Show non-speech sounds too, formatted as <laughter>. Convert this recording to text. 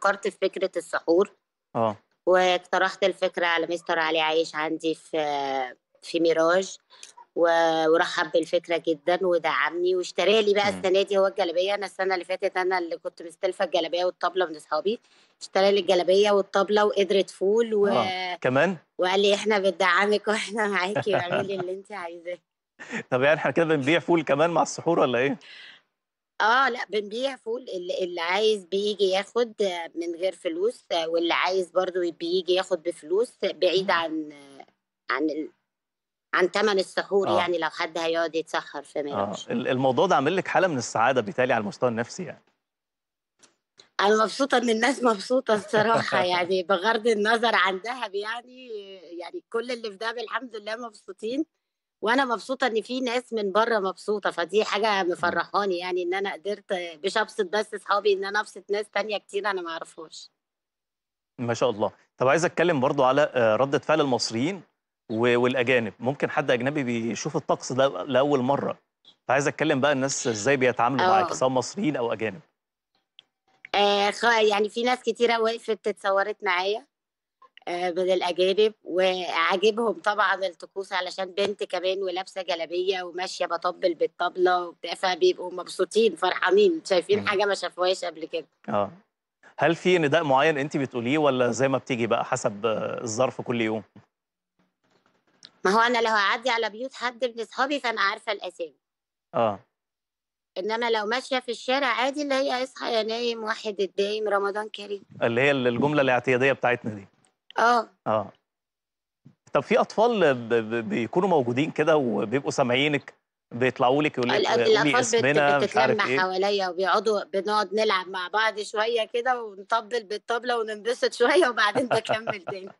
فكرت في فكرة السحور اه واقترحت الفكرة على مستر علي عايش عندي في في ميراج ورحب بالفكره جدا ودعمني واشترى لي بقى السنه دي هو الجلابيه انا السنه اللي فاتت انا اللي كنت مستلفه الجلابيه والطبله من اصحابي اشترى لي الجلابيه والطبله وقدره فول و... آه. كمان وقال لي احنا بندعمك واحنا معاكي واعملي اللي انت عايزاه <laughs> طب يعني احنا كده بنبيع فول كمان مع السحور ولا ايه؟ اه لا بنبيع فول اللي عايز بيجي ياخد من غير فلوس واللي عايز برضو بيجي ياخد بفلوس بعيد عن عن ال... عن ثمن السحور آه. يعني لو حد هيقعد يتسحر في ميرج آه. الموضوع ده عامل لك حاله من السعاده بيتهيألي على المستوى النفسي يعني انا مبسوطه ان الناس مبسوطه الصراحه <laughs> يعني بغض النظر عن دهب يعني يعني كل اللي في دهب الحمد لله مبسوطين وانا مبسوطه ان في ناس من بره مبسوطه فدي حاجه إمم. مفرحاني يعني ان انا قدرت مش ابسط بس اصحابي ان انا ابسط ناس تانية كتير انا ما اعرفهاش ما شاء الله طب عايز اتكلم برضو على آه، ردة فعل المصريين والاجانب ممكن حد اجنبي بيشوف الطقس ده لاول مره فعايز اتكلم بقى الناس ازاي بيتعاملوا معاك آه. سواء مصريين او اجانب آه يعني في ناس كتيره وقفت اتصورت معايا آه، من الاجانب وعاجبهم طبعا الطقوس علشان بنت كمان ولابسه جلابيه وماشيه بطبل بالطبله وبتاع فبيبقوا مبسوطين فرحانين شايفين حاجه ما شافوهاش قبل كده اه هل في نداء معين انت بتقوليه ولا زي ما بتيجي بقى حسب الظرف كل يوم ما هو انا لو هعدي على بيوت حد من اصحابي فانا عارفه الاسامي اه انما لو ماشيه في الشارع عادي اللي هي اصحى يا نايم واحد الدايم رمضان كريم اللي هي الجمله الاعتياديه بتاعتنا دي اه اه طب في اطفال ب... ب... بيكونوا موجودين كده وبيبقوا سامعينك بيطلعوا لك يقول لك قولي اسمنا مش عارف ايه حواليا وبيقعدوا بنقعد نلعب مع بعض شويه كده ونطبل بالطبله وننبسط شويه وبعدين بكمل تاني